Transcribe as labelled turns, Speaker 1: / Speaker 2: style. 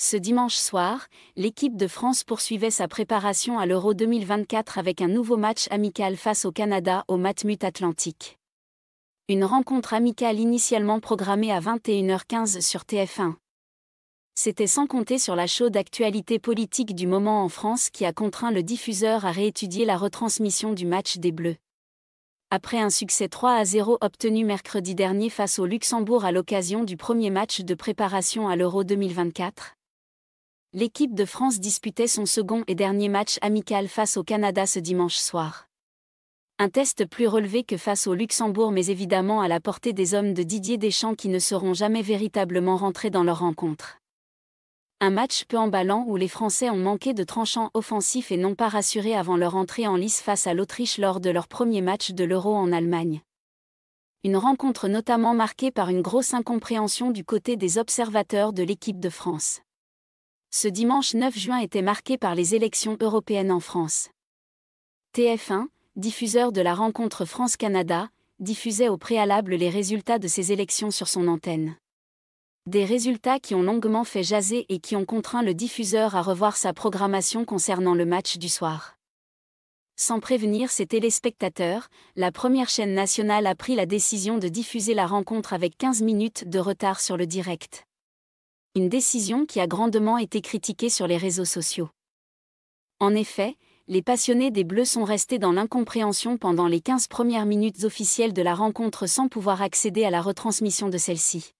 Speaker 1: Ce dimanche soir, l'équipe de France poursuivait sa préparation à l'Euro 2024 avec un nouveau match amical face au Canada au Matmut Atlantique. Une rencontre amicale initialement programmée à 21h15 sur TF1. C'était sans compter sur la chaude actualité politique du moment en France qui a contraint le diffuseur à réétudier la retransmission du match des Bleus. Après un succès 3 à 0 obtenu mercredi dernier face au Luxembourg à l'occasion du premier match de préparation à l'Euro 2024, l'équipe de France disputait son second et dernier match amical face au Canada ce dimanche soir. Un test plus relevé que face au Luxembourg mais évidemment à la portée des hommes de Didier Deschamps qui ne seront jamais véritablement rentrés dans leur rencontre. Un match peu emballant où les Français ont manqué de tranchants offensifs et n'ont pas rassuré avant leur entrée en lice face à l'Autriche lors de leur premier match de l'Euro en Allemagne une rencontre notamment marquée par une grosse incompréhension du côté des observateurs de l'équipe de France ce dimanche 9 juin était marqué par les élections européennes en France. TF1, diffuseur de la rencontre France-Canada, diffusait au préalable les résultats de ces élections sur son antenne. Des résultats qui ont longuement fait jaser et qui ont contraint le diffuseur à revoir sa programmation concernant le match du soir. Sans prévenir ses téléspectateurs, la première chaîne nationale a pris la décision de diffuser la rencontre avec 15 minutes de retard sur le direct une décision qui a grandement été critiquée sur les réseaux sociaux. En effet, les passionnés des Bleus sont restés dans l'incompréhension pendant les 15 premières minutes officielles de la rencontre sans pouvoir accéder à la retransmission de celle-ci.